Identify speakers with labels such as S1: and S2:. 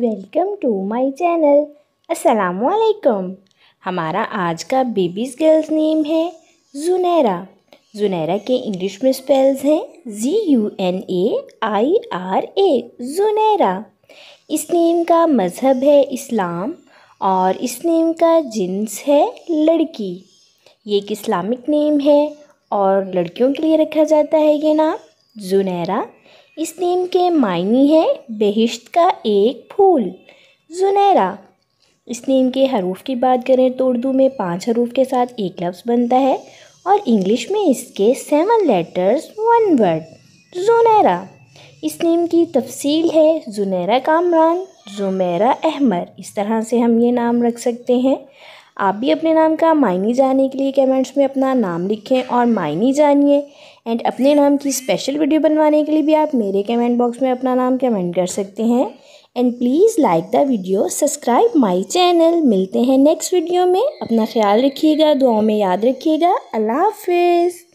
S1: welcome to my channel अस्सलाम वालेकुम हमारा आज का बेबीज़ गर्ल्स नेम है जुनैरा जुनैरा के इंग्लिश में स्पेल्स हैं G U N A I R A Junaira इस नेम का मज़हब है इस्लाम और इस नेम का जिन्स है लड़की ये एक इस्लामिक नेम है और लड़कियों के लिए रखा जाता है ये नाम जुनैरा इस नेम के मायनी है बहिश्त का एक फूल जुनेरा इस नेम के हरूफ की बात करें तो उर्दू में पांच हरूफ के साथ एक लफ्ज़ बनता है और इंग्लिश में इसके seven letters one word Junaira इस नेम की तफसील है जुनेरा कामरान जुमेरा अहमर इस तरह से हम ये नाम रख सकते हैं आप भी अपने नाम का मायने जानने के लिए कमेंट्स में अपना नाम लिखें और मायने जानिए एंड अपने नाम की स्पेशल वीडियो बनवाने के लिए भी आप मेरे कमेंट बॉक्स में अपना नाम कमेंट कर सकते हैं and please like the video subscribe my channel मिलते हैं नेक्स्ट वीडियो में अपना ख्याल रखिएगा दुआओं में याद रखिएगा अल्लाह हाफिज़